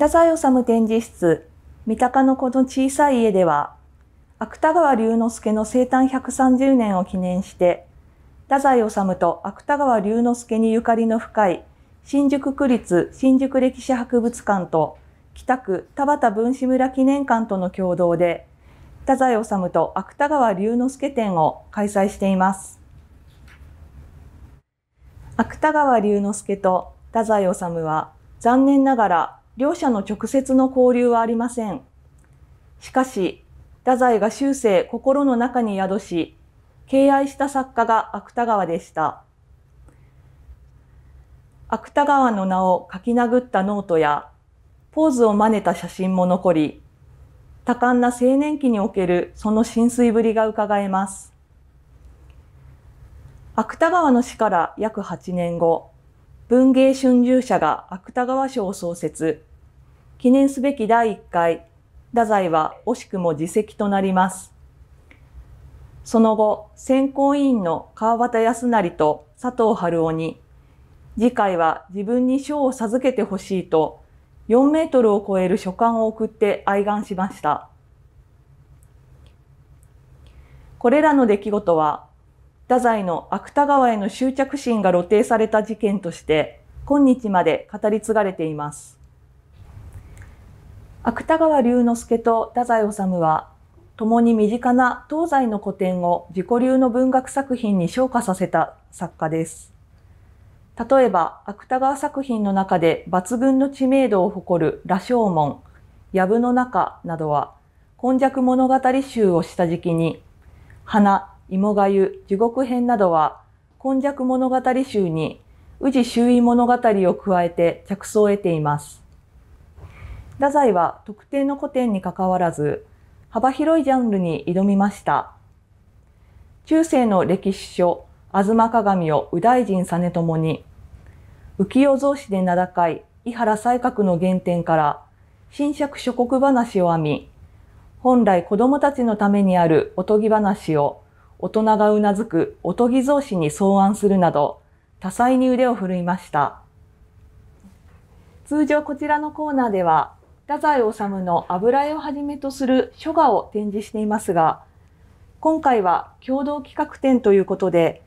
太宰治展示室三鷹のこの小さい家では芥川龍之介の生誕130年を記念して太宰治と芥川龍之介にゆかりの深い新宿区立新宿歴史博物館と北区田畑文志村記念館との共同で太宰治と芥川龍之介展を開催しています。芥川龍之介と太宰治は残念ながら両者の直接の交流はありません。しかし、太宰が終生心の中に宿し、敬愛した作家が芥川でした。芥川の名を書き殴ったノートや、ポーズを真似た写真も残り、多感な青年期におけるその浸水ぶりが伺えます。芥川の死から約8年後、文芸春秋社が芥川賞を創設。記念すべき第1回、太宰は惜しくも自責となります。その後、選考委員の川端康成と佐藤春夫に、次回は自分に賞を授けてほしいと、4メートルを超える書簡を送って哀願しました。これらの出来事は、太宰の芥川への執着心が露呈された事件として、今日まで語り継がれています。芥川龍之介と太宰治は、共に身近な東西の古典を自己流の文学作品に昇華させた作家です。例えば、芥川作品の中で抜群の知名度を誇る羅生門、藪の中などは、今昔物語集を下敷きに、花、芋がゆ、地獄編などは、今昔物語集に、宇治周囲物語を加えて着想を得ています。太宰は特定の古典にかかわらず、幅広いジャンルに挑みました。中世の歴史書、吾妻鏡を右大臣実朝に、浮世造詞で名高い伊原西閣の原点から、新釈諸国話を編み、本来子供たちのためにあるおとぎ話を大人がうなずくおとぎ造詞に草案するなど、多彩に腕を振るいました。通常こちらのコーナーでは、太宰治の油絵をはじめとする書画を展示していますが、今回は共同企画展ということで、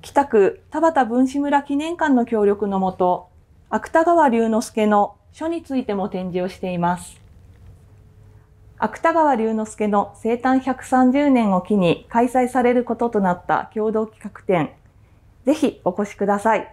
北区田畑文子村記念館の協力のもと、芥川龍之介の書についても展示をしています。芥川龍之介の生誕130年を機に開催されることとなった共同企画展、ぜひお越しください。